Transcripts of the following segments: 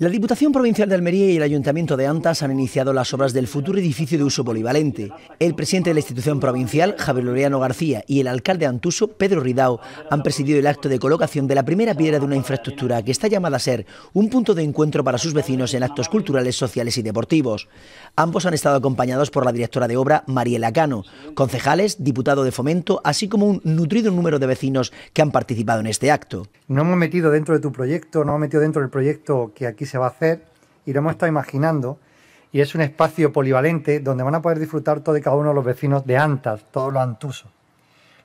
La Diputación Provincial de Almería y el Ayuntamiento de Antas han iniciado las obras del futuro edificio de uso polivalente. El presidente de la institución provincial, Javier Loreano García, y el alcalde Antuso, Pedro Ridao, han presidido el acto de colocación de la primera piedra de una infraestructura que está llamada a ser un punto de encuentro para sus vecinos en actos culturales, sociales y deportivos. Ambos han estado acompañados por la directora de obra, Mariela Cano, concejales, diputado de fomento, así como un nutrido número de vecinos que han participado en este acto. No hemos metido dentro de tu proyecto, no hemos metido dentro del proyecto que aquí se va a hacer y lo hemos estado imaginando. Y es un espacio polivalente donde van a poder disfrutar todo y cada uno de los vecinos de Antas, todos los antuso.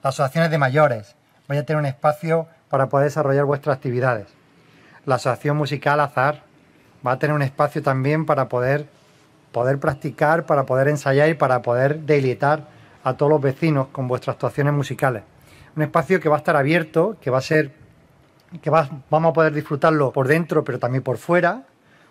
Las asociaciones de mayores, van a tener un espacio para poder desarrollar vuestras actividades. La asociación musical Azar va a tener un espacio también para poder, poder practicar, para poder ensayar y para poder deleitar a todos los vecinos con vuestras actuaciones musicales. Un espacio que va a estar abierto, que va a ser que vamos a poder disfrutarlo por dentro, pero también por fuera,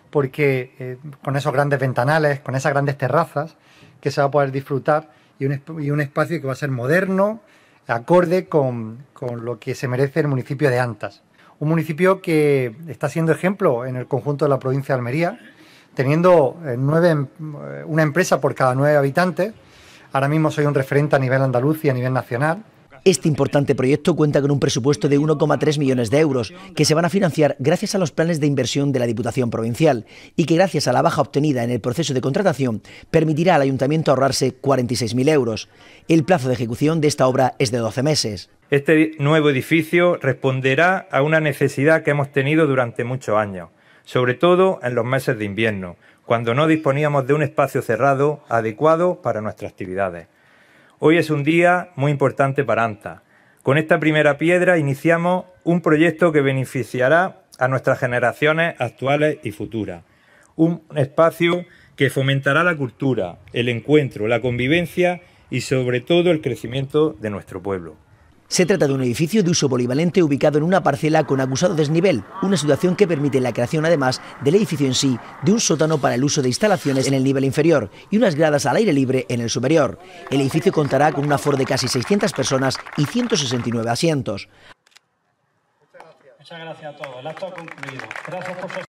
porque eh, con esos grandes ventanales, con esas grandes terrazas, que se va a poder disfrutar y un, espacio que va a ser moderno, acorde con, lo que se merece el municipio de Antas. Un municipio que está siendo ejemplo en el conjunto de la provincia de Almería, teniendo eh, em-, eh, una empresa por cada nueve habitantes. Ahora mismo soy un referente a nivel andaluz y a nivel nacional. Este importante proyecto cuenta con un presupuesto de 1,3 millones de euros, que se van a financiar gracias a los planes de inversión de la Diputación Provincial y que gracias a la baja obtenida en el proceso de contratación permitirá al Ayuntamiento ahorrarse 46.000 euros. El plazo de ejecución de esta obra es de 12 meses. Este nuevo edificio responderá a una necesidad que hemos tenido durante muchos años, sobre todo en los meses de invierno, cuando no disponíamos de un espacio cerrado adecuado para nuestras actividades. Hoy es un día muy importante para Anta. Con esta primera piedra iniciamos un proyecto que beneficiará a nuestras generaciones actuales y futuras. Un espacio que fomentará la cultura, el encuentro, la convivencia y sobre todo el crecimiento de nuestro pueblo. Se trata de un edificio de uso polivalente ubicado en una parcela con acusado desnivel, una situación que permite la creación además del edificio en sí, de un sótano para el uso de instalaciones en el nivel inferior y unas gradas al aire libre en el superior. El edificio contará con un aforo de casi 600 personas y 169 asientos. gracias